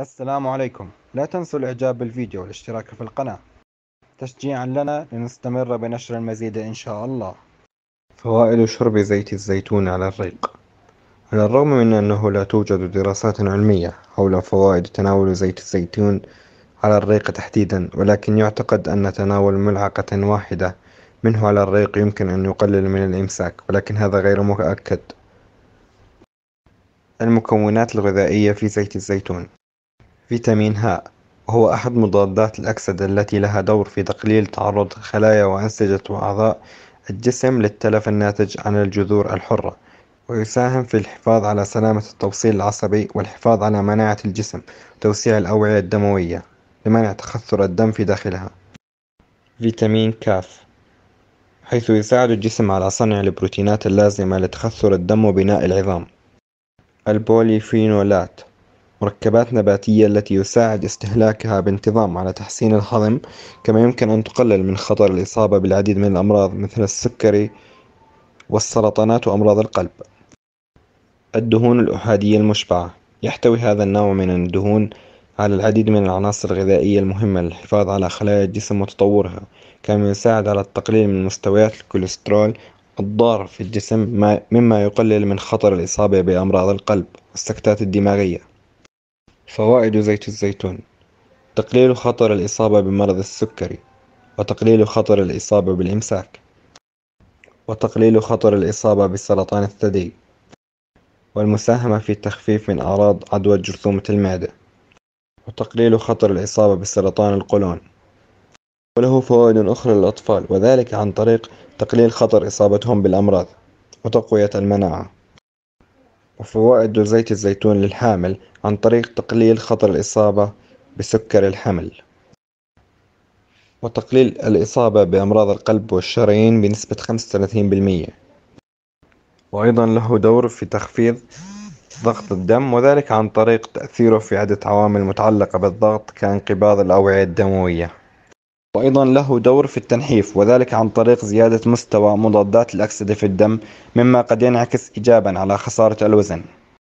السلام عليكم لا تنسوا الاعجاب بالفيديو والاشتراك في القناة تشجيعا لنا لنستمر بنشر المزيد ان شاء الله فوائد شرب زيت الزيتون على الريق على الرغم من انه لا توجد دراسات علمية حول فوائد تناول زيت الزيتون على الريق تحديدا ولكن يعتقد ان تناول ملعقة واحدة منه على الريق يمكن ان يقلل من الامساك ولكن هذا غير مؤكد المكونات الغذائية في زيت الزيتون فيتامين ه هو أحد مضادات الأكسدة التي لها دور في تقليل تعرض خلايا وأنسجة وأعضاء الجسم للتلف الناتج عن الجذور الحرة ويساهم في الحفاظ على سلامة التوصيل العصبي والحفاظ على مناعة الجسم وتوسيع الأوعية الدموية لمنع تخثر الدم في داخلها فيتامين كاف حيث يساعد الجسم على صنع البروتينات اللازمة لتخثر الدم وبناء العظام البوليفينولات مركبات نباتية التي يساعد استهلاكها بانتظام على تحسين الهضم كما يمكن أن تقلل من خطر الإصابة بالعديد من الأمراض مثل السكري والسرطانات وأمراض القلب الدهون الأحادية المشبعة يحتوي هذا النوع من الدهون على العديد من العناصر الغذائية المهمة للحفاظ على خلايا الجسم وتطورها كما يساعد على التقليل من مستويات الكوليسترول الضار في الجسم مما يقلل من خطر الإصابة بأمراض القلب والسكتات الدماغية فوائد زيت الزيتون تقليل خطر الإصابة بمرض السكري وتقليل خطر الإصابة بالإمساك وتقليل خطر الإصابة بسرطان الثدي والمساهمة في التخفيف من أعراض عدوى جرثومة المعدة وتقليل خطر الإصابة بسرطان القولون وله فوائد أخرى للأطفال وذلك عن طريق تقليل خطر إصابتهم بالأمراض وتقوية المناعة وفوائد زيت الزيتون للحامل عن طريق تقليل خطر الإصابة بسكر الحمل وتقليل الإصابة بأمراض القلب والشرايين بنسبة 35% وأيضا له دور في تخفيض ضغط الدم وذلك عن طريق تأثيره في عدة عوامل متعلقة بالضغط كانقباض الأوعية الدموية وأيضا له دور في التنحيف وذلك عن طريق زيادة مستوى مضادات الأكسدة في الدم مما قد ينعكس إيجابا على خسارة الوزن